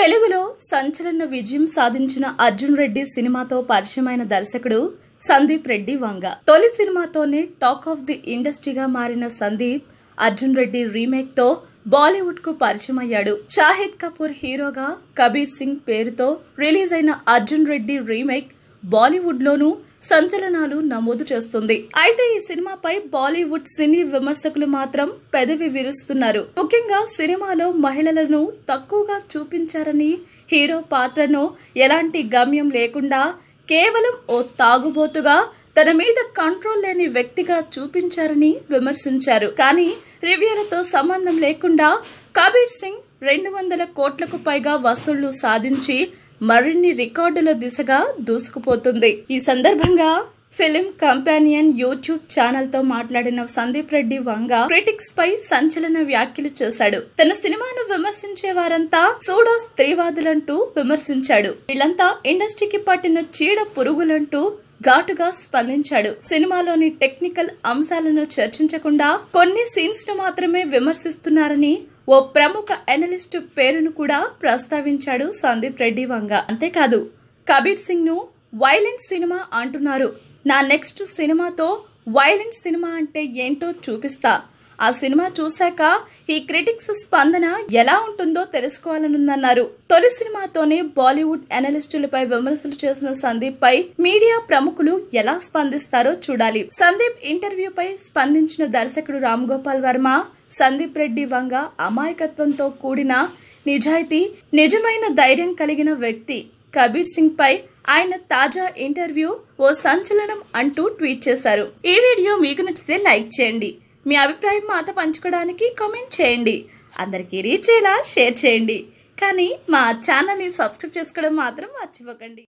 తెలుగులో సంచలన విజయం సాధించిన అర్జున్ రెడ్డి సినిమాతో పరిచయమైన దర్శకుడు సందీప్ రెడ్డి వంగ తొలి సినిమాతోనే టాక్ ఆఫ్ ది ఇండస్ట్రీగా మారిన సందీప్ అర్జున్ రెడ్డి రీమేక్ తో బాలీవుడ్ కు పరిచయం అయ్యాడు షాహిద్ కపూర్ హీరోగా కబీర్ సింగ్ పేరుతో రిలీజ్ అయిన అర్జున్ రెడ్డి రీమేక్ బాలీవుడ్లోనూ సంచలనాలు నమోదు చేస్తుంది అయితే ఈ సినిమాపై బాలీవుడ్ సినీ విమర్శకులు మాత్రం పెదవి విరుస్తున్నారు ముఖ్యంగా సినిమాలో మహిళలను తక్కువగా చూపించారని హీరో పాత్రను ఎలాంటి గమ్యం లేకుండా కేవలం ఓ తాగుబోతుగా తన మీద కంట్రోల్ లేని వ్యక్తిగా చూపించారని విమర్శించారు కానీ రివ్యూలతో సంబంధం లేకుండా కబీర్ సింగ్ రెండు వందల కోట్లకు పైగా వసూళ్లు సాధించి మరిన్ని రికార్డుల దిశగా దూసుకుపోతుంది ఈ సందర్భంగా ఫిలిం కంపానియన్ యూట్యూబ్ ఛానల్ తో మాట్లాడిన సందీప్ రెడ్డి వంగ క్రిటిక్స్ పై సంచలన వ్యాఖ్యలు చేశాడు తన సినిమాను విమర్శించే వారంతా సూడో స్త్రీవాదులంటూ విమర్శించాడు వీళ్ళంతా ఇండస్ట్రీకి పట్టిన చీడ పురుగులంటూ ఘాటుగా స్పందించాడు సినిమాలోని టెక్నికల్ అంశాలను చర్చించకుండా కొన్ని సీన్స్ ను మాత్రమే విమర్శిస్తున్నారని ఓ ప్రముఖ అనలిస్టు పేరును కూడా ప్రస్తావించాడు సందీప్ రెడ్డి వంగ అంతేకాదు కబీర్ సింగ్ను వైలెంట్ సినిమా అంటున్నారు నా నెక్స్ట్ సినిమాతో వైలెంట్ సినిమా అంటే ఏంటో చూపిస్తా ఆ సినిమా చూశాక ఈ క్రిటిక్స్ స్పందన ఎలా ఉంటుందో తెలుసుకోవాలనుందన్నారు తొలి సినిమాతోనే బాలీవుడ్ అనలిస్టులపై విమర్శలు చేసిన సందీప్ పై మీడియా ప్రముఖులు ఎలా స్పందిస్తారో చూడాలి సందీప్ ఇంటర్వ్యూపై స్పందించిన దర్శకుడు రామ్ వర్మ సందీప్ రెడ్డి వంగ అమాయకత్వంతో కూడిన నిజాయితీ నిజమైన ధైర్యం కలిగిన వ్యక్తి కబీర్ సింగ్ పై ఆయన తాజా ఇంటర్వ్యూ ఓ సంచలనం అంటూ ట్వీట్ చేశారు ఈ వీడియో మీకు నచ్చితే లైక్ చేయండి మీ అభిప్రాయం మాత పంచుకోవడానికి కామెంట్ చేయండి అందరికీ రీచ్ అయ్యేలా షేర్ చేయండి కానీ మా ఛానల్ని సబ్స్క్రైబ్ చేసుకోవడం మాత్రం మర్చిపోకండి